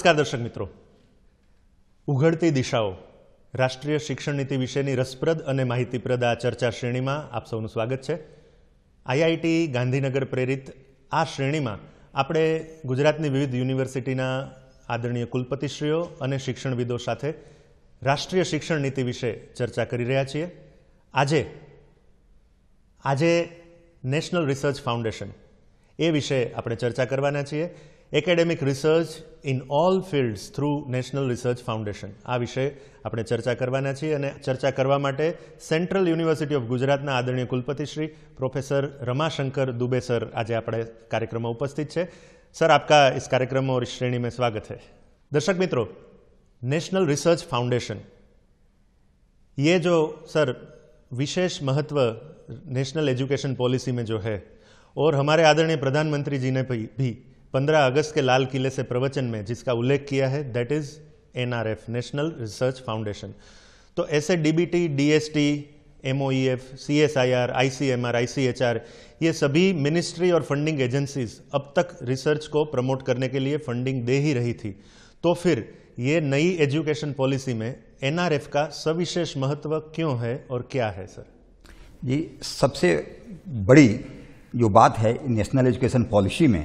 નમસ્કાર દર્શક મિત્રો ઉઘડતી દિશાઓ રાષ્ટ્રીય શિક્ષણ નીતિ વિશેની રસપ્રદ અને માહિતીપ્રદ આ ચર્ચા શ્રેણીમાં આપ સૌનું સ્વાગત છે આઈઆઈટી ગાંધીનગર પ્રેરિત આ શ્રેણીમાં આપણે ગુજરાતની વિવિધ યુનિવર્સિટીના આદરણીય કુલપતિશ્રીઓ અને શિક્ષણવિદો સાથે રાષ્ટ્રીય શિક્ષણ નીતિ વિશે ચર્ચા કરી રહ્યા છીએ આજે આજે નેશનલ રિસર્ચ ફાઉન્ડેશન એ વિશે આપણે ચર્ચા કરવાના છીએ academic research in all fields through national research foundation આ વિશે આપણે ચર્ચા કરવાના છીએ અને ચર્ચા કરવા માટે સેન્ટ્રલ યુનિવર્સિટી ઓફ ગુજરાતના આદરણીય કુલપતિ શ્રી પ્રોફેસર રમાશંકર દુબે સર આજે આપણે કાર્યક્રમમાં ઉપસ્થિત છે સર આપકા ઇસ કાર્યક્રમ ઓર શ્રેણીમાં સ્વાગત હૈ દર્શક મિત્રો નેશનલ રિસર્ચ ફાઉન્ડેશન ये જો સર વિશેષ महत्व નેશનલ એજ્યુકેશન पॉलिसी में जो है और हमारे आदरणीय प्रधानमंत्री ભી 15 अगस्त के लाल किले से प्रवचन में जिसका उल्लेख किया है that is NRF national research foundation तो ऐसे DBT DST MoEF CSIR ICMR ICHR ये सभी मिनिस्ट्री और फंडिंग एजेंसीज अब तक रिसर्च को प्रमोट करने के लिए फंडिंग दे ही रही थी तो फिर ये नई एजुकेशन पॉलिसी में एनआरएफ का सविशेष महत्व क्यों है और क्या है सर जी सबसे बड़ी जो बात है नेशनल एजुकेशन पॉलिसी में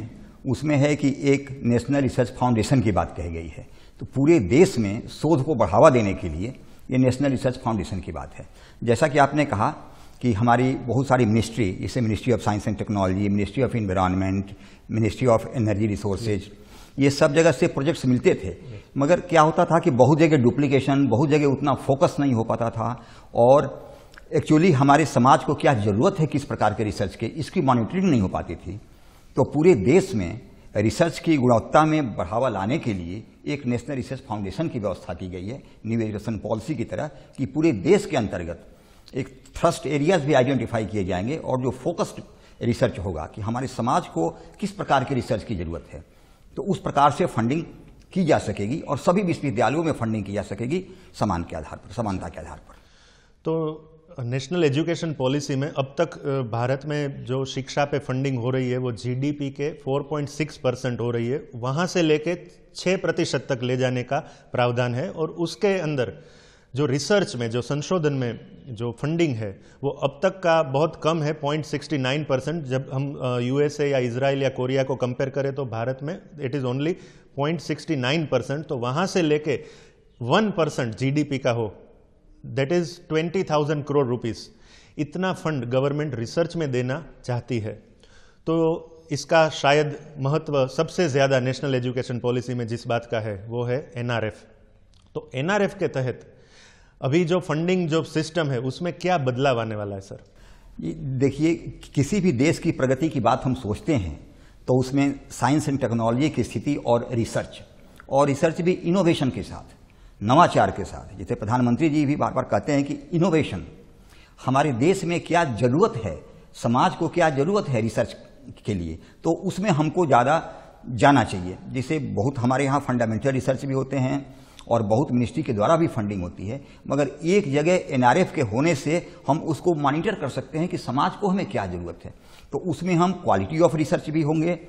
उसमें है कि एक नेशनल रिसर्च फाउंडेशन की बात कही गई है तो पूरे देश में शोध को बढ़ावा देने के लिए ये नेशनल रिसर्च फाउंडेशन की बात है जैसा कि आपने कहा कि हमारी बहुत सारी मिनिस्ट्री जैसे ministry of science and technology ministry of environment ministry of energy resources ये सब जगह से प्रोजेक्ट्स मिलते थे मगर क्या होता था कि बहुत जगह डुप्लीकेशन बहुत जगह उतना फोकस नहीं हो पाता था और एक्चुअली हमारे समाज को क्या ज़रूरत है किस प्रकार के रिसर्च के इसकी मॉनिटरिंग नहीं हो पाती थी तो पूरे देश में रिसर्च की गुणवत्ता में बढ़ावा लाने के लिए एक नेशनल रिसर्च फाउंडेशन की व्यवस्था की गई है न्यू एजुकेशन पॉलिसी की तरह कि पूरे देश के अंतर्गत एक थ्रस्ट एरियाज भी आइडेंटिफाई किए जाएंगे और जो फोकस्ड रिसर्च होगा कि हमारे समाज को किस प्रकार की रिसर्च की ज़रूरत है तो उस प्रकार से फंडिंग की जा सकेगी और सभी विश्वविद्यालयों में फंडिंग की जा सकेगी समान के आधार पर समानता के आधार पर तो नेशनल एजुकेशन पॉलिसी में अब तक भारत में जो शिक्षा पे फंडिंग हो रही है वो जीडीपी के 4.6 परसेंट हो रही है वहाँ से लेके 6 प्रतिशत तक ले जाने का प्रावधान है और उसके अंदर जो रिसर्च में जो संशोधन में जो फंडिंग है वो अब तक का बहुत कम है 0.69 परसेंट जब हम यूएसए या इसराइल या कोरिया को कंपेयर करें तो भारत में it is only nine percent तो वहाँ से लेके वन परसेंट जीडीपी का हो that is twenty thousand crore rupees इतना फंड गवर्नमेंट रिसर्च में देना चाहती है तो इसका शायद महत्व सबसे ज़्यादा नेशनल एजुकेशन पॉलिसी में जिस बात का है वो है एनआरएफ तो एनआरएफ के तहत अभी जो फंडिंग जो सिस्टम है उसमें क्या बदलाव आने वाला है सर देखिए किसी भी देश की प्रगति की बात हम सोचते हैं तो उसमें साइंस एंड टेक्नोलॉजी की स्थिति और रिसर्च और रिसर्च भी इनोवेशन के साथ नवाचार के साथ जैसे प्रधानमंत्री जी भी बार बार कहते हैं कि इनोवेशन हमारे देश में क्या जरूरत है समाज को क्या जरूरत है रिसर्च के लिए तो उसमें हमको ज़्यादा जाना चाहिए जैसे बहुत हमारे यहाँ फंडामेंटल रिसर्च भी होते हैं और बहुत मिनिस्ट्री के द्वारा भी फंडिंग होती है मगर एक जगह एनआरएफ के होने से हम उसको मॉनिटर कर सकते हैं कि समाज को हमें क्या ज़रूरत है तो उसमें हम क्वालिटी ऑफ रिसर्च भी होंगे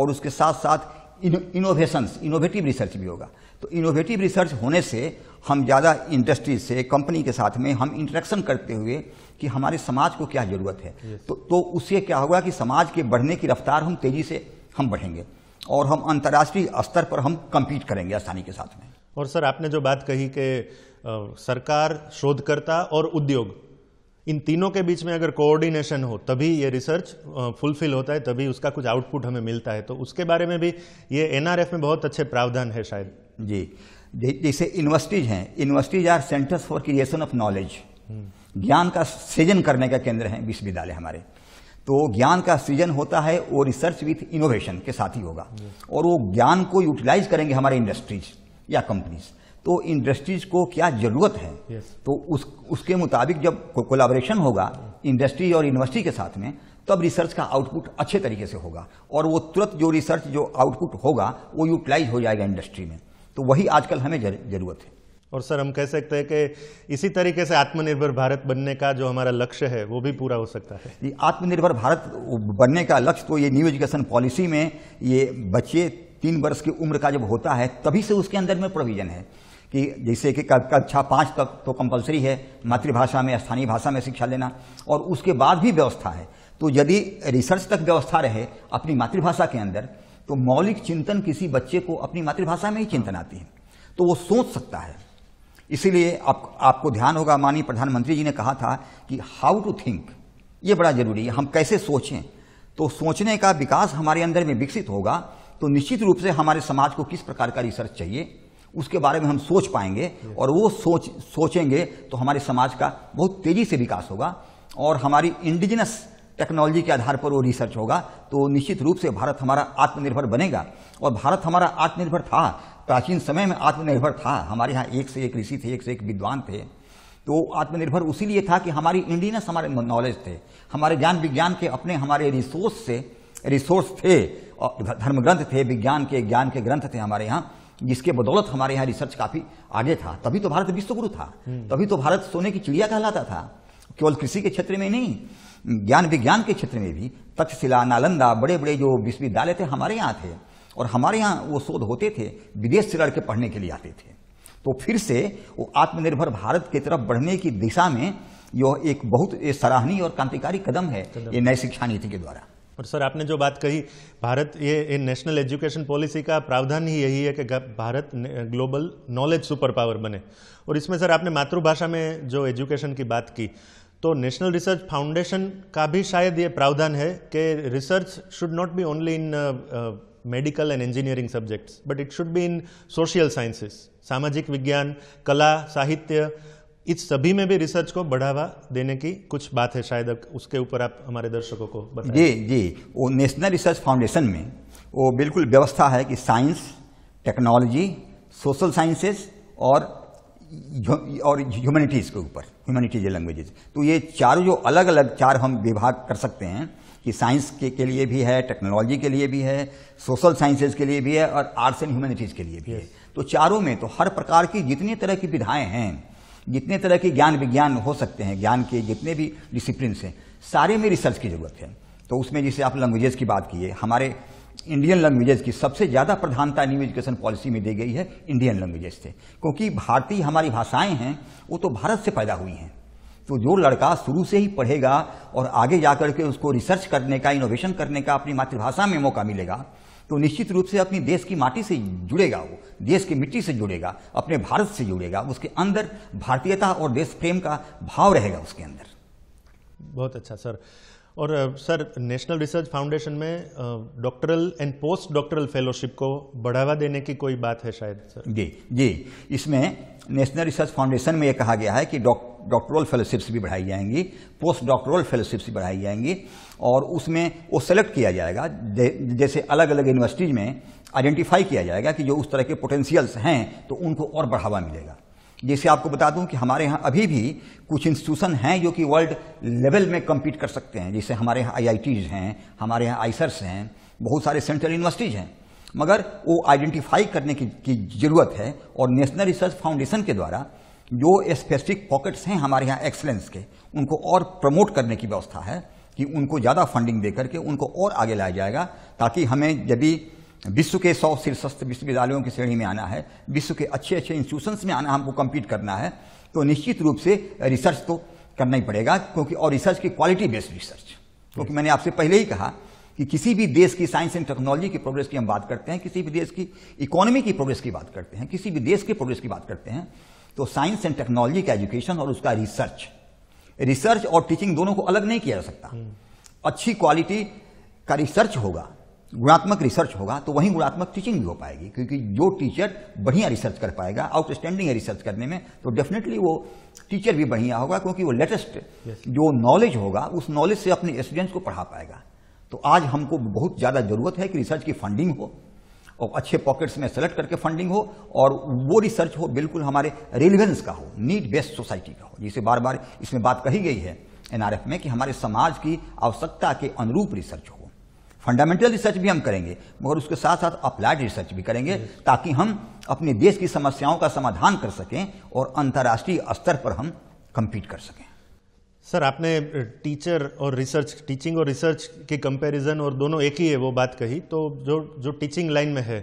और उसके साथ साथ इनोवेशंस इनोवेटिव रिसर्च भी होगा तो इनोवेटिव रिसर्च होने से हम ज़्यादा इंडस्ट्री से कंपनी के साथ में हम इंटरेक्शन करते हुए कि हमारे समाज को क्या ज़रूरत है तो, तो उससे क्या होगा कि समाज के बढ़ने की रफ्तार हम तेज़ी से हम बढ़ेंगे और हम अंतर्राष्ट्रीय स्तर पर हम कम्पीट करेंगे आसानी के साथ में और सर आपने जो बात कही कि सरकार शोधकर्ता और उद्योग इन तीनों के बीच में अगर कोऑर्डिनेशन हो तभी ये रिसर्च फुलफिल होता है तभी उसका कुछ आउटपुट हमें मिलता है तो उसके बारे में भी ये एनआरएफ में बहुत अच्छे प्रावधान है शायद जी जैसे यूनिवर्सिटीज हैं universities are centres for creation of knowledge ज्ञान का सृजन करने का केंद्र है विश्वविद्यालय हमारे तो ज्ञान का सृजन होता है वो रिसर्च विथ इनोवेशन के साथ ही होगा हम्म। और वो ज्ञान को यूटिलाइज करेंगे हमारे इंडस्ट्रीज या कंपनीज तो इंडस्ट्रीज को क्या जरूरत है yes. तो उस उसके मुताबिक जब कोलाबोरेशन होगा इंडस्ट्री और यूनिवर्सिटी के साथ में तब रिसर्च का आउटपुट अच्छे तरीके से होगा और वो तुरंत जो रिसर्च जो आउटपुट होगा वो यूटिलाइज हो जाएगा इंडस्ट्री में तो वही आजकल हमें जरूरत है और सर हम कह सकते हैं कि इसी तरीके से आत्मनिर्भर भारत बनने का जो हमारा लक्ष्य है वो भी पूरा हो सकता है ये आत्मनिर्भर भारत बनने का लक्ष्य तो ये न्यू एजुकेशन पॉलिसी में ये बच्चे तीन वर्ष की उम्र का जब होता है तभी से उसके अंदर में प्रोविजन है कि जैसे कि कक्षा अच्छा पाँच तक तो कंपलसरी है मातृभाषा में स्थानीय भाषा में शिक्षा लेना और उसके बाद भी व्यवस्था है तो यदि रिसर्च तक व्यवस्था रहे अपनी मातृभाषा के अंदर तो मौलिक चिंतन किसी बच्चे को अपनी मातृभाषा में ही चिंतन आती है तो वो सोच सकता है इसीलिए आप, आपको ध्यान होगा माननीय प्रधानमंत्री जी ने कहा था कि हाउ टू थिंक ये बड़ा जरूरी है हम कैसे सोचें तो सोचने का विकास हमारे अंदर में विकसित होगा तो निश्चित रूप से हमारे समाज को किस प्रकार का रिसर्च चाहिए उसके बारे में हम सोच पाएंगे और वो सोच सोचेंगे तो हमारे समाज का बहुत तेजी से विकास होगा और हमारी इंडिजिनस टेक्नोलॉजी के आधार पर वो रिसर्च होगा तो निश्चित रूप से भारत हमारा आत्मनिर्भर बनेगा और भारत हमारा आत्मनिर्भर था प्राचीन समय में आत्मनिर्भर था हमारे यहाँ एक से एक ऋषि थे एक से एक विद्वान थे तो आत्मनिर्भर उसी लिए था कि हमारी इंडिजिनस हमारे नॉलेज थे हमारे ज्ञान विज्ञान के अपने हमारे रिसोर्स से रिसोर्स थे और धर्म ग्रंथ थे विज्ञान के ज्ञान के ग्रंथ थे हमारे यहाँ जिसके बदौलत हमारे यहाँ रिसर्च काफी आगे था तभी तो भारत विश्वगुरु था हम्म। तभी तो भारत सोने की चिड़िया कहलाता था केवल कृषि के क्षेत्र में नहीं ज्ञान विज्ञान के क्षेत्र में भी तक्षशिला नालंदा बड़े बड़े जो विश्वविद्यालय थे हमारे यहाँ थे और हमारे यहाँ वो शोध होते थे विदेश से लड़के पढ़ने के लिए आते थे तो फिर से वो आत्मनिर्भर भारत की तरफ बढ़ने की दिशा में यह एक बहुत सराहनीय और क्रांतिकारी कदम है ये नई शिक्षा नीति के द्वारा और सर आपने जो बात कही भारत ये, नेशनल एजुकेशन पॉलिसी का प्रावधान ही यही है कि Bharat global knowledge superpower बने और इसमें सर आपने मातृभाषा में जो एजुकेशन की बात की तो नेशनल रिसर्च फाउंडेशन का भी शायद ये प्रावधान है कि research should not be only in medical and engineering subjects but it should be in social sciences सामाजिक विज्ञान कला साहित्य इस सभी में भी रिसर्च को बढ़ावा देने की कुछ बात है शायद उसके ऊपर आप हमारे दर्शकों को बताएं जी जी वो नेशनल रिसर्च फाउंडेशन में वो बिल्कुल व्यवस्था है कि साइंस टेक्नोलॉजी सोशल साइंसेस और और ह्यूमैनिटीज़ के ऊपर ह्यूमैनिटीज लैंग्वेजेस तो ये चारों जो अलग अलग चार हम विभाग कर सकते हैं कि साइंस के, के लिए भी है टेक्नोलॉजी के लिए भी है सोशल साइंसेज के लिए भी है और आर्ट्स एंड ह्यूमैनिटीज़ के लिए भी है तो चारों में तो हर प्रकार की जितनी तरह की विधाएँ हैं जितने तरह के ज्ञान विज्ञान हो सकते हैं ज्ञान के जितने भी डिसिप्लिन हैं सारे में रिसर्च की ज़रूरत है तो उसमें जैसे आप लैंग्वेजेस की बात की है हमारे इंडियन लैंग्वेजेज की सबसे ज़्यादा प्रधानता न्यू एजुकेशन पॉलिसी में दी गई है इंडियन लैंग्वेजेस से क्योंकि भारतीय हमारी भाषाएं हैं वो तो भारत से पैदा हुई हैं तो जो लड़का शुरू से ही पढ़ेगा और आगे जा कर के उसको रिसर्च करने का इनोवेशन करने का अपनी मातृभाषा में मौका मिलेगा तो निश्चित रूप से अपनी देश की माटी से जुड़ेगा वो देश की मिट्टी से जुड़ेगा अपने भारत से जुड़ेगा उसके अंदर भारतीयता और देश प्रेम का भाव रहेगा उसके अंदर बहुत अच्छा सर और सर नेशनल रिसर्च फाउंडेशन में doctoral and post doctoral fellowship को बढ़ावा देने की कोई बात है शायद सर जी जी इसमें नेशनल रिसर्च फाउंडेशन में ये कहा गया है कि डॉक्टर डॉक्टरल फेलोशिप्स भी बढ़ाई जाएंगी पोस्ट डॉक्टरल फेलोशिप्स भी बढ़ाई जाएंगी और उसमें वो सेलेक्ट किया जाएगा जैसे अलग अलग यूनिवर्सिटीज में आइडेंटिफाई किया जाएगा कि जो उस तरह के पोटेंशियल्स हैं तो उनको और बढ़ावा मिलेगा जैसे आपको बता दूं कि हमारे यहाँ अभी भी कुछ इंस्टीट्यूशन हैं जो कि वर्ल्ड लेवल में कम्पीट कर सकते हैं जैसे हमारे यहाँ आई हैं हमारे यहाँ आइसर्स e हैं बहुत सारे सेंट्रल यूनिवर्सिटीज हैं मगर वो आइडेंटिफाई करने की, की ज़रूरत है और नेशनल रिसर्च फाउंडेशन के द्वारा जो स्पेसिफिक पॉकेट्स हैं हमारे यहाँ एक्सलेंस के उनको और प्रमोट करने की व्यवस्था है कि उनको ज़्यादा फंडिंग दे करके उनको और आगे लाया जाएगा ताकि हमें यदि विश्व के सौ शीर्षस्थ विश्वविद्यालयों की श्रेणी में आना है विश्व के अच्छे अच्छे इंस्टीट्यूशंस में आना हमको कम्पीट करना है तो निश्चित रूप से रिसर्च तो करना ही पड़ेगा क्योंकि और रिसर्च की क्वालिटी बेस्ड रिसर्च क्योंकि मैंने आपसे पहले ही कहा कि किसी भी देश की साइंस एंड टेक्नोलॉजी की प्रोग्रेस की हम बात करते हैं किसी भी देश की इकोनॉमी की प्रोग्रेस की बात करते हैं किसी भी देश के प्रोग्रेस की बात करते हैं तो साइंस एंड टेक्नोलॉजी का एजुकेशन और उसका रिसर्च रिसर्च और टीचिंग दोनों को अलग नहीं किया जा सकता हम्म। अच्छी क्वालिटी का रिसर्च होगा गुणात्मक रिसर्च होगा तो वहीं गुणात्मक टीचिंग भी हो पाएगी क्योंकि जो टीचर बढ़िया रिसर्च कर पाएगा आउटस्टैंडिंग है रिसर्च करने में तो डेफिनेटली वो टीचर भी बढ़िया होगा क्योंकि वो लेटेस्ट yes. जो नॉलेज होगा उस नॉलेज से अपने स्टूडेंट्स को पढ़ा पाएगा तो आज हमको बहुत ज़्यादा ज़रूरत है कि रिसर्च की फंडिंग हो और अच्छे पॉकेट्स में सेलेक्ट करके फंडिंग हो और वो रिसर्च हो बिल्कुल हमारे रिलिवेंस का हो नीड बेस्ड सोसाइटी का हो जिसे बार बार इसमें बात कही गई है एनआरएफ में कि हमारे समाज की आवश्यकता के अनुरूप रिसर्च हो फंडामेंटल रिसर्च भी हम करेंगे मगर उसके साथ साथ अप्लाइड रिसर्च भी करेंगे ताकि हम अपने देश की समस्याओं का समाधान कर सकें और अंतर्राष्ट्रीय स्तर पर हम कम्पीट कर सकें सर आपने टीचर और रिसर्च टीचिंग और रिसर्च की कंपैरिजन और दोनों एक ही है वो बात कही तो जो जो टीचिंग लाइन में है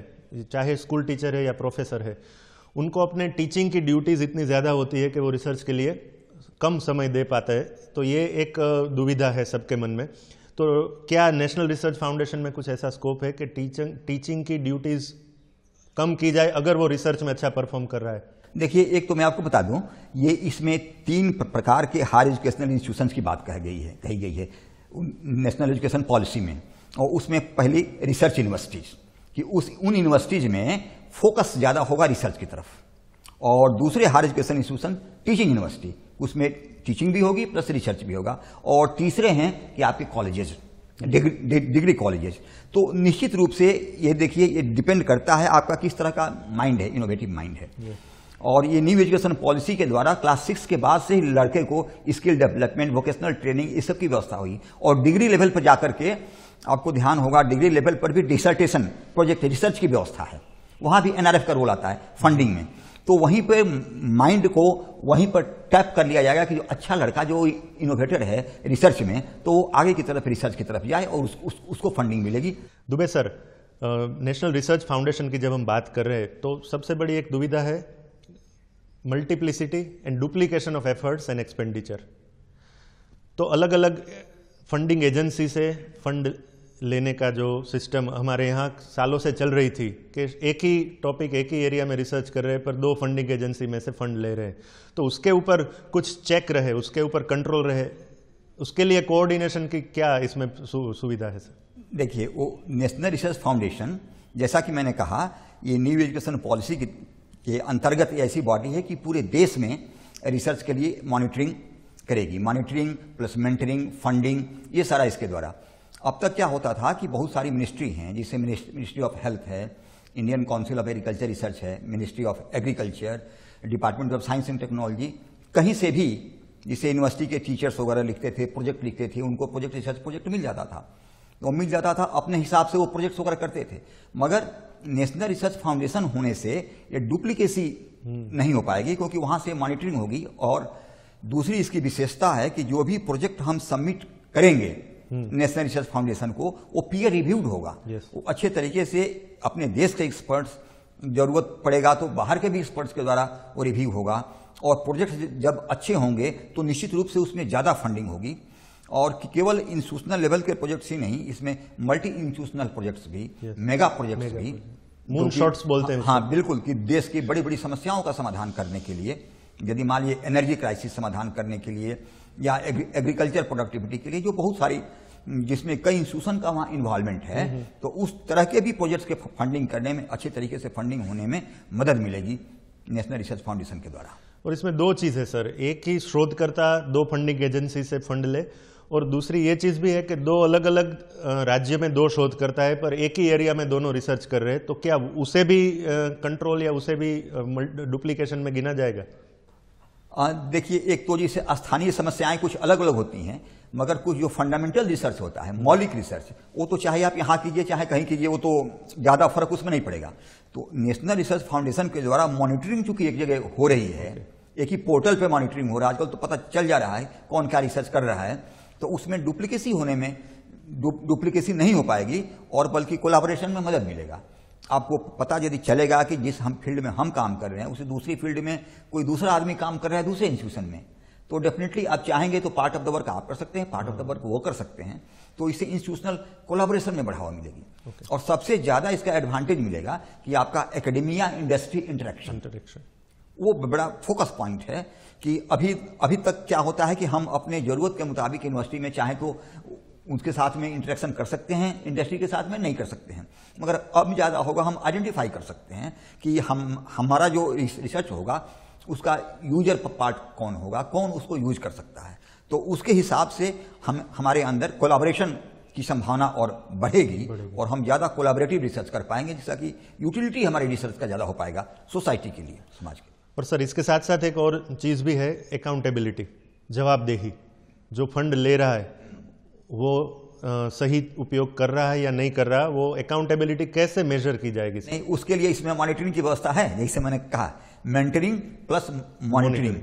चाहे स्कूल टीचर है या प्रोफेसर है उनको अपने टीचिंग की ड्यूटीज़ इतनी ज़्यादा होती है कि वो रिसर्च के लिए कम समय दे पाते हैं तो ये एक दुविधा है सबके मन में तो क्या नेशनल रिसर्च फाउंडेशन में कुछ ऐसा स्कोप है कि टीचिंग टीचिंग की ड्यूटीज़ कम की जाए अगर वो रिसर्च में अच्छा परफॉर्म कर रहा है देखिए एक तो मैं आपको बता दूं ये इसमें तीन प्रकार के हायर एजुकेशनल इंस्टीट्यूशन की बात कही गई है कही गई है नेशनल एजुकेशन पॉलिसी में और उसमें पहली रिसर्च यूनिवर्सिटीज कि उस उन यूनिवर्सिटीज में फोकस ज़्यादा होगा रिसर्च की तरफ और दूसरे higher education institution teaching university उसमें टीचिंग भी होगी प्लस रिसर्च भी होगा और तीसरे हैं कि आपके कॉलेजेस डिग्री डिग्री कॉलेजेस तो निश्चित रूप से ये देखिए ये डिपेंड करता है आपका किस तरह का माइंड है इनोवेटिव माइंड है और ये न्यू एजुकेशन पॉलिसी के द्वारा क्लास सिक्स के बाद से ही लड़के को स्किल डेवलपमेंट वोकेशनल ट्रेनिंग इस सब की व्यवस्था हुई और डिग्री लेवल पर जाकर के आपको ध्यान होगा डिग्री लेवल पर भी डिसर्टेशन प्रोजेक्ट रिसर्च की व्यवस्था है वहाँ भी एनआरएफ का रोल आता है फंडिंग में तो वहीं पर माइंड को वहीं पर टैप कर लिया जाएगा कि जो अच्छा लड़का जो इनोवेटर है रिसर्च में तो वो आगे की तरफ रिसर्च की तरफ जाए और उस, उस, उसको फंडिंग मिलेगी Dubey sir national research foundation की जब हम बात कर रहे हैं तो सबसे बड़ी एक दुविधा है multiplicity and duplication of efforts and expenditure तो अलग अलग फंडिंग एजेंसी से फंड लेने का जो सिस्टम हमारे यहाँ सालों से चल रही थी कि एक ही टॉपिक एक ही एरिया में रिसर्च कर रहे हैं पर दो फंडिंग एजेंसी में से फंड ले रहे हैं तो उसके ऊपर कुछ चेक रहे उसके ऊपर कंट्रोल रहे उसके लिए कोऑर्डिनेशन की क्या इसमें सु, सुविधा है सर देखिए वो नेशनल रिसर्च फाउंडेशन जैसा कि मैंने कहा ये न्यू एजुकेशन पॉलिसी के अंतर्गत ऐसी बॉडी है कि पूरे देश में रिसर्च के लिए मॉनिटरिंग करेगी मॉनिटरिंग प्लस मेंटरिंग फंडिंग ये सारा इसके द्वारा अब तक क्या होता था कि बहुत सारी मिनिस्ट्री हैं जैसे मिनिस्ट्री ऑफ हेल्थ है Indian council of agriculture research है ministry of agriculture department of science and technology कहीं से भी जिसे यूनिवर्सिटी के टीचर्स वगैरह लिखते थे प्रोजेक्ट लिखते थे उनको प्रोजेक्ट रिसर्च प्रोजेक्ट मिल जाता था वो मिल जाता था अपने हिसाब से वो प्रोजेक्ट्स वगैरह करते थे मगर नेशनल रिसर्च फाउंडेशन होने से ये डुप्लीकेसी हम्म। नहीं हो पाएगी क्योंकि वहां से मॉनिटरिंग होगी और दूसरी इसकी विशेषता है कि जो भी प्रोजेक्ट हम सबमिट करेंगे हम्म। नेशनल रिसर्च फाउंडेशन को वो पीयर रिव्यूड होगा वो अच्छे तरीके से अपने देश के एक्सपर्ट्स जरूरत पड़ेगा तो बाहर के भी एक्सपर्ट्स के द्वारा वो रिव्यू होगा और प्रोजेक्ट जब अच्छे होंगे तो निश्चित रूप से उसमें ज़्यादा फंडिंग होगी और केवल इंस्टीट्यूशनल लेवल के प्रोजेक्ट्स ही नहीं इसमें मल्टी इंस्टीट्यूशनल प्रोजेक्ट्स भी मेगा प्रोजेक्ट्स भी मून शॉट्स बोलते हैं हाँ, हाँ बिल्कुल कि देश की बड़ी बड़ी समस्याओं का समाधान करने के लिए यदि मान लीजिए एनर्जी क्राइसिस समाधान करने के लिए या एग्रीकल्चर प्रोडक्टिविटी के लिए जो बहुत सारी जिसमें कई इंस्टीट्यूशन का वहाँ इन्वॉल्वमेंट है mm-hmm. तो उस तरह के भी प्रोजेक्ट्स के फंडिंग करने में अच्छे तरीके से फंडिंग होने में मदद मिलेगी नेशनल रिसर्च फाउंडेशन के द्वारा और इसमें दो चीज़ है सर एक ही शोधकर्ता दो फंडिंग एजेंसी से फंड ले और दूसरी ये चीज़ भी है कि दो अलग अलग राज्य में दो शोध करता है पर एक ही एरिया में दोनों रिसर्च कर रहे हैं तो क्या उसे भी कंट्रोल या उसे भी डुप्लीकेशन में गिना जाएगा देखिए एक तो जैसे स्थानीय समस्याएं कुछ अलग अलग होती हैं मगर कुछ जो फंडामेंटल रिसर्च होता है मौलिक रिसर्च वो तो चाहे आप यहाँ कीजिए चाहे कहीं कीजिए वो तो ज़्यादा फर्क उसमें नहीं पड़ेगा तो नेशनल रिसर्च फाउंडेशन के द्वारा मॉनिटरिंग चूंकि एक जगह हो रही है एक ही पोर्टल पे मॉनिटरिंग हो रहा है आजकल तो पता चल जा रहा है कौन क्या रिसर्च कर रहा है तो उसमें डुप्लीकेसी होने में डुप्लीकेसी नहीं हो पाएगी और बल्कि कोलाबोरेशन में मदद मिलेगा आपको पता यदि चलेगा कि जिस हम फील्ड में हम काम कर रहे हैं उसे दूसरी फील्ड में कोई दूसरा आदमी काम कर रहा है दूसरे इंस्टीट्यूशन में तो डेफिनेटली आप चाहेंगे तो पार्ट ऑफ द वर्क आप कर सकते हैं पार्ट ऑफ द वर्क वो कर सकते हैं तो इससे इंस्टीट्यूशनल कोलाबोरेशन में बढ़ावा मिलेगी okay. और सबसे ज्यादा इसका एडवांटेज मिलेगा कि आपका एकेडमिया इंडस्ट्री इंटरेक्शन वो बड़ा फोकस पॉइंट है कि अभी अभी तक क्या होता है कि हम अपने ज़रूरत के मुताबिक यूनिवर्सिटी में चाहे तो उसके साथ में इंटरेक्शन कर सकते हैं इंडस्ट्री के साथ में नहीं कर सकते हैं मगर अब ज़्यादा होगा हम आइडेंटिफाई कर सकते हैं कि हम हमारा जो रिसर्च होगा उसका यूजर पार्ट कौन होगा कौन उसको यूज कर सकता है तो उसके हिसाब से हम हमारे अंदर कोलाबोरेशन की संभावना और बढ़ेगी, बढ़ेगी। और हम ज़्यादा कोलाबरेटिव रिसर्च कर पाएंगे जिसका कि यूटिलिटी हमारे रिसर्च का ज़्यादा हो पाएगा सोसाइटी के लिए समाज के लिए और सर इसके साथ साथ एक और चीज़ भी है अकाउंटेबिलिटी जवाबदेही जो फंड ले रहा है वो आ, सही उपयोग कर रहा है या नहीं कर रहा वो अकाउंटेबिलिटी कैसे मेजर की जाएगी नहीं उसके लिए इसमें मॉनिटरिंग की व्यवस्था है जैसे मैंने कहा मेंटरिंग प्लस मॉनिटरिंग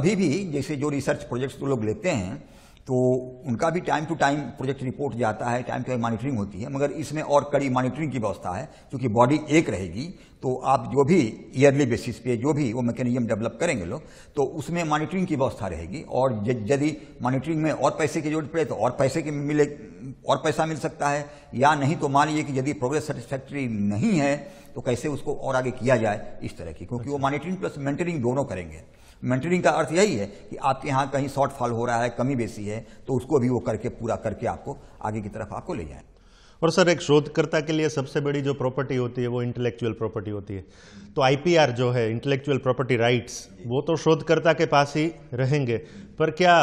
अभी भी जैसे जो रिसर्च प्रोजेक्ट्स तो लोग लेते हैं तो उनका भी time to time project report जाता है टाइम टू टाइम मॉनिटरिंग होती है मगर इसमें और कड़ी मॉनिटरिंग की व्यवस्था है क्योंकि बॉडी एक रहेगी तो आप जो भी ईयरली बेसिस पे जो भी वो मैकेनिज्म डेवलप करेंगे लोग तो उसमें मॉनिटरिंग की व्यवस्था रहेगी और यदि मॉनिटरिंग में और पैसे की जरूरत पड़े तो और पैसे के मिले और पैसा मिल सकता है या नहीं तो मान लीजिए कि यदि प्रोग्रेस सेटिस्फैक्ट्री नहीं है तो कैसे उसको और आगे किया जाए इस तरह की क्योंकि वो मॉनिटरिंग प्लस मेंटेनिंग दोनों करेंगे मेंटेनिंग का अर्थ यही है कि आपके यहाँ कहीं शॉर्टफॉल हो रहा है कमी बेसी है तो उसको भी वो करके पूरा करके आपको आगे की तरफ आपको ले जाए और सर एक शोधकर्ता के लिए सबसे बड़ी जो प्रॉपर्टी होती है वो इंटेलेक्चुअल प्रॉपर्टी होती है तो आईपीआर जो है इंटेलेक्चुअल प्रॉपर्टी राइट्स वो तो शोधकर्ता के पास ही रहेंगे पर क्या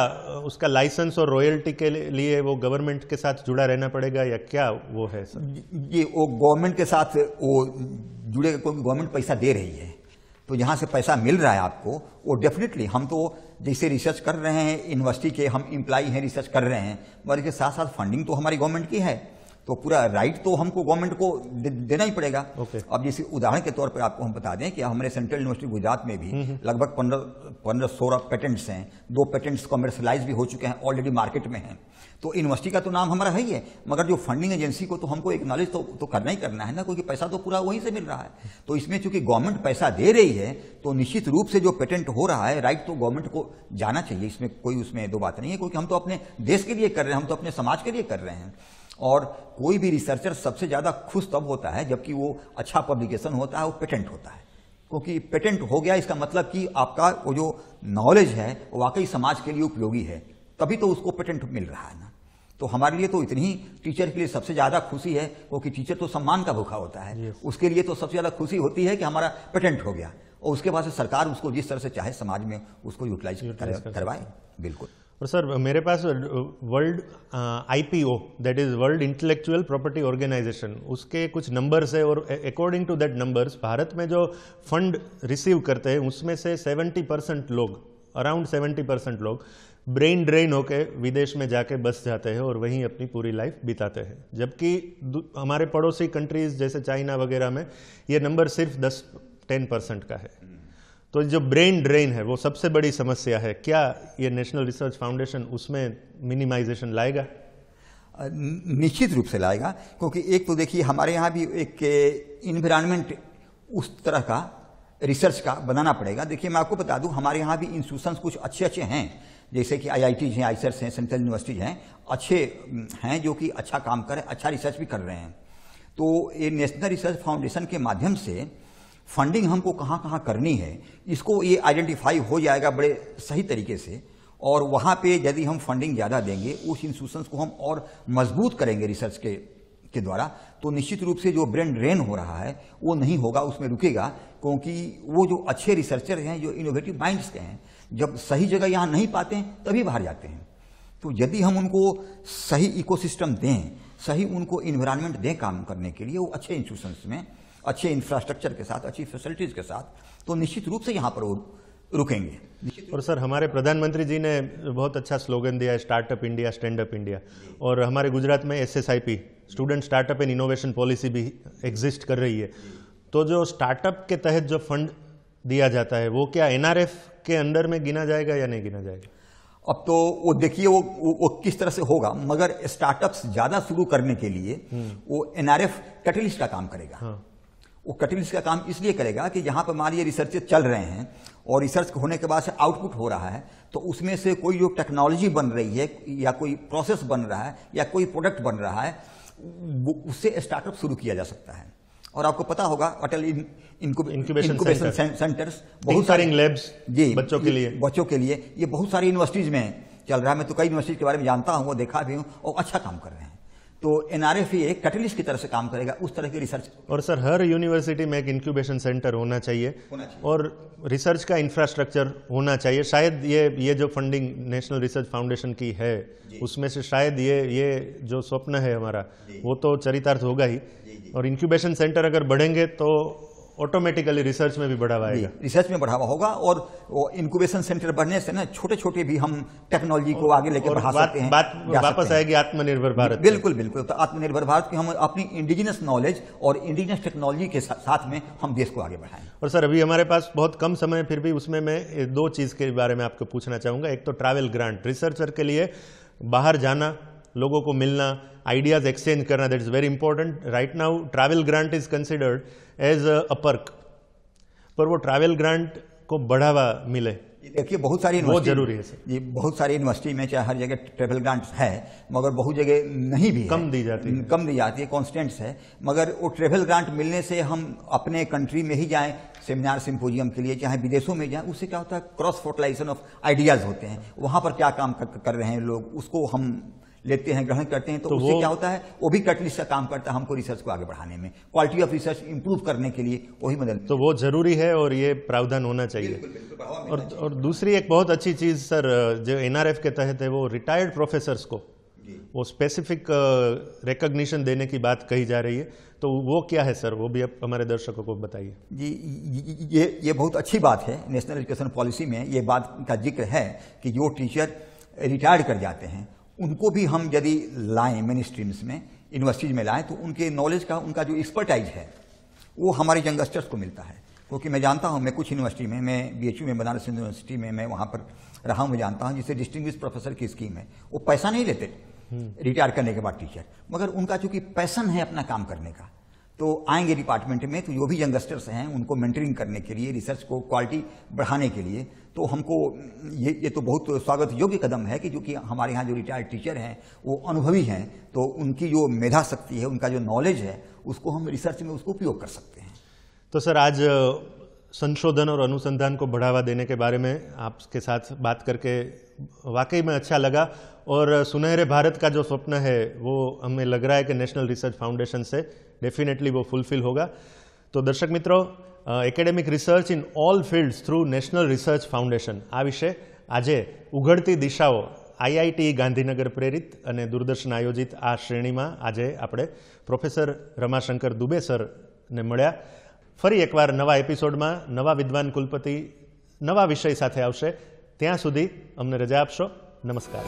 उसका लाइसेंस और रॉयल्टी के लिए वो गवर्नमेंट के साथ जुड़ा रहना पड़ेगा या क्या वो है सर ये वो गवर्नमेंट के साथ वो जुड़े क्योंकि गवर्नमेंट पैसा दे रही है तो यहाँ से पैसा मिल रहा है आपको वो डेफिनेटली हम तो जैसे रिसर्च कर रहे हैं यूनिवर्सिटी के हम इम्प्लाई हैं रिसर्च कर रहे हैं मगर इसके साथ साथ फंडिंग तो हमारी गवर्नमेंट की है तो पूरा राइट तो हमको गवर्नमेंट को देना ही पड़ेगा okay. अब जैसे उदाहरण के तौर पर आपको हम बता दें कि हमारे सेंट्रल यूनिवर्सिटी गुजरात में भी लगभग पंद्रह पंद्रह सोलह पेटेंट्स हैं दो पेटेंट्स कमर्शलाइज भी हो चुके हैं ऑलरेडी मार्केट में हैं तो यूनिवर्सिटी का तो नाम हमारा है ही है मगर जो फंडिंग एजेंसी को तो हमको एक नॉलेज तो, तो करना ही करना है ना क्योंकि पैसा तो पूरा वहीं से मिल रहा है तो इसमें चूंकि गवर्नमेंट पैसा दे रही है तो निश्चित रूप से जो पेटेंट हो रहा है राइट तो गवर्नमेंट को जाना चाहिए इसमें कोई उसमें दो बात नहीं है क्योंकि हम तो अपने देश के लिए कर रहे हैं हम तो अपने समाज के लिए कर रहे हैं और कोई भी रिसर्चर सबसे ज़्यादा खुश तब होता है जबकि वो अच्छा पब्लिकेशन होता है वो पेटेंट होता है क्योंकि पेटेंट हो गया इसका मतलब कि आपका वो जो नॉलेज है वो वाकई समाज के लिए उपयोगी है तभी तो उसको पेटेंट मिल रहा है ना तो हमारे लिए तो इतनी ही टीचर के लिए सबसे ज़्यादा खुशी है क्योंकि टीचर तो सम्मान का भूखा होता है उसके लिए तो सबसे ज़्यादा खुशी होती है कि हमारा पेटेंट हो गया और उसके बाद से सरकार उसको जिस तरह से चाहे समाज में उसको यूटिलाइज करवाए बिल्कुल और सर मेरे पास world IPO that is world intellectual property organization उसके कुछ नंबर्स है और according to that numbers Bharat में जो फंड रिसीव करते हैं उसमें से 70 परसेंट लोग अराउंड 70 परसेंट लोग ब्रेन ड्रेन होके विदेश में जाके बस जाते हैं और वहीं अपनी पूरी लाइफ बिताते हैं जबकि हमारे पड़ोसी कंट्रीज जैसे चाइना वगैरह में ये नंबर सिर्फ दस टेन परसेंट का है तो जो ब्रेन ड्रेन है वो सबसे बड़ी समस्या है क्या ये नेशनल रिसर्च फाउंडेशन उसमें मिनिमाइजेशन लाएगा निश्चित रूप से लाएगा क्योंकि एक तो देखिए हमारे यहाँ भी एक इन्वायरमेंट उस तरह का रिसर्च का बनाना पड़ेगा देखिए मैं आपको बता दूं हमारे यहाँ भी इंस्टीट्यूशन कुछ अच्छे अच्छे हैं जैसे कि आई आई टीज हैं आईसर्स e हैं सेंट्रल यूनिवर्सिटीज हैं अच्छे हैं जो कि अच्छा काम कर अच्छा रिसर्च भी कर रहे हैं तो ये नेशनल रिसर्च फाउंडेशन के माध्यम से फंडिंग हमको कहाँ कहाँ करनी है इसको ये आइडेंटिफाई हो जाएगा बड़े सही तरीके से और वहाँ पे यदि हम फंडिंग ज़्यादा देंगे उस इंस्टीट्यूशंस को हम और मजबूत करेंगे रिसर्च के के द्वारा तो निश्चित रूप से जो ब्रेन ड्रेन हो रहा है वो नहीं होगा उसमें रुकेगा क्योंकि वो जो अच्छे रिसर्चर हैं जो इनोवेटिव माइंड्स के हैं जब सही जगह यहाँ नहीं पाते हैं तभी बाहर जाते हैं तो यदि हम उनको सही इकोसिस्टम दें सही उनको इन्वायरमेंट दें काम करने के लिए वो अच्छे इंस्टीट्यूशंस में अच्छे इंफ्रास्ट्रक्चर के साथ अच्छी फैसिलिटीज के साथ तो निश्चित रूप से यहाँ पर वो रुकेंगे और सर हमारे प्रधानमंत्री जी ने बहुत अच्छा स्लोगन दिया है startup India stand up India और हमारे गुजरात में S student startup and innovation policy भी एग्जिस्ट कर रही है तो जो स्टार्टअप के तहत जो फंड दिया जाता है वो क्या एनआरएफ के अंडर में गिना जाएगा या नहीं गिना जाएगा अब तो वो देखिए वो, वो वो किस तरह से होगा मगर स्टार्टअप्स ज्यादा शुरू करने के लिए हम्म। वो एनआरएफ कैटलिस्ट का काम करेगा हाँ। वो कटिलिस्ट का काम इसलिए करेगा कि यहाँ पर मान लीजिए रिसर्चेज चल रहे हैं और रिसर्च होने के बाद से आउटपुट हो रहा है तो उसमें से कोई जो टेक्नोलॉजी बन रही है या कोई प्रोसेस बन रहा है या कोई प्रोडक्ट बन रहा है उससे स्टार्टअप शुरू किया जा सकता है और आपको पता होगा अटल इंक्यूबेशन सेंटर्स बहुत सारे लैब्स जी बच्चों के लिए बच्चों के लिए ये बहुत सारी यूनिवर्सिटीज में चल रहा है मैं तो कई यूनिवर्सिटीज के बारे में जानता हूँ और देखा भी हूँ और अच्छा काम कर रहे हैं तो एनआरएफ एक कैटलिस्ट की तरह से काम करेगा उस तरह की रिसर्च और सर हर यूनिवर्सिटी में एक इंक्यूबेशन सेंटर होना चाहिए, होना चाहिए। और रिसर्च का इंफ्रास्ट्रक्चर होना चाहिए शायद ये ये जो फंडिंग नेशनल रिसर्च फाउंडेशन की है उसमें से शायद ये ये जो स्वप्न है हमारा वो तो चरितार्थ होगा ही और इंक्यूबेशन सेंटर अगर बढ़ेंगे तो ऑटोमेटिकली रिसर्च में भी बढ़ावा आएगा रिसर्च में बढ़ावा होगा और वो इनक्यूबेशन सेंटर बढ़ने से ना छोटे छोटे भी हम टेक्नोलॉजी को आगे लेकर बढ़ा बात, सकते हैं बात वापस आएगी आत्मनिर्भर भारत बिल्कुल बिल्कुल तो आत्मनिर्भर भारत की हम अपनी इंडिजिनस नॉलेज और इंडिजिनस टेक्नोलॉजी के साथ में हम देश को आगे बढ़ाएं और सर अभी हमारे पास बहुत कम समय फिर भी उसमें मैं दो चीज़ के बारे में आपको पूछना चाहूँगा एक तो ट्रैवल ग्रांट रिसर्चर के लिए बाहर जाना लोगों को मिलना आइडियाज एक्सचेंज करना that is very important right now travel grant is considered as a perk पर वो ट्रैवल ग्रांट को बढ़ावा मिले देखिए बहुत सारी बहुत जरूरी है सर ये बहुत सारी यूनिवर्सिटी में चाहे हर जगह ट्रेवल ग्रांट है मगर बहुत जगह नहीं भी कम दी जाती है कम दी जाती है कॉन्स्टेंट्स है मगर वो ट्रेवल ग्रांट मिलने से हम अपने कंट्री में ही जाएं सेमिनार सिंपोजियम के लिए चाहे विदेशों में जाएं उससे क्या होता है क्रॉस फर्टिलाइजेशन ऑफ आइडियाज़ होते हैं वहाँ पर क्या काम कर, कर रहे हैं लोग उसको हम लेते हैं ग्रहण करते हैं तो, तो उससे क्या होता है वो भी कटलिस्ट का काम करता है हमको रिसर्च को आगे बढ़ाने में क्वालिटी ऑफ रिसर्च इंप्रूव करने के लिए वही मदद तो वो जरूरी है और ये प्रावधान होना चाहिए बिल्कुल, बिल्कुल, और, और दूसरी एक बहुत अच्छी चीज सर जो एनआरएफ के तहत है वो रिटायर्ड प्रोफेसर्स को वो स्पेसिफिक रिकग्निशन देने की बात कही जा रही है तो वो क्या है सर वो भी आप हमारे दर्शकों को बताइए जी ये ये बहुत अच्छी बात है नेशनल एजुकेशन पॉलिसी में ये बात का जिक्र है कि जो टीचर रिटायर्ड कर जाते हैं उनको भी हम यदि लाएं मेन स्ट्रीम्स में यूनिवर्सिटीज में लाएं तो उनके नॉलेज का उनका जो एक्सपर्टाइज है वो हमारे यंगस्टर्स को मिलता है क्योंकि मैं जानता हूँ मैं कुछ यूनिवर्सिटी में मैं बी में बनारस यूनिवर्सिटी में मैं वहाँ पर रहा हूँ मैं जानता हूँ जिसे डिस्टिंग्विश प्रोफेसर की स्कीम है वो पैसा नहीं लेते रिटायर हम्म। करने के बाद टीचर मगर उनका चूंकि पैसन है अपना काम करने का तो आएंगे डिपार्टमेंट में तो जो भी यंगस्टर्स हैं उनको मेंटरिंग करने के लिए रिसर्च को क्वालिटी बढ़ाने के लिए तो हमको ये ये तो बहुत स्वागत योग्य कदम है कि जो कि हमारे यहाँ जो रिटायर्ड टीचर हैं वो अनुभवी हैं तो उनकी जो मेधा शक्ति है उनका जो नॉलेज है उसको हम रिसर्च में उसको उपयोग कर सकते हैं तो सर आज संशोधन और अनुसंधान को बढ़ावा देने के बारे में आपके साथ बात करके वाकई में अच्छा लगा और सुनहरे भारत का जो स्वप्न है वो हमें लग रहा है कि नेशनल रिसर्च फाउंडेशन से डेफिनेटली वो फुलफिल होगा तो दर्शक मित्रों academic research in all fields through national research foundation આ વિશે આજે ઉઘડતી દિશાઓ આઈઆઈટી ગાંધીનગર પ્રેરિત અને દૂરદર્શન આયોજિત આ શ્રેણીમાં આજે આપણે પ્રોફેસર રમાશંકર દુબે સરને મળ્યા ફરી એકવાર નવા એપિસોડમાં નવા વિદ્વાન કુલપતિ નવા વિષય સાથે આવશે ત્યાં સુધી અમને રજા આપશો નમસ્કાર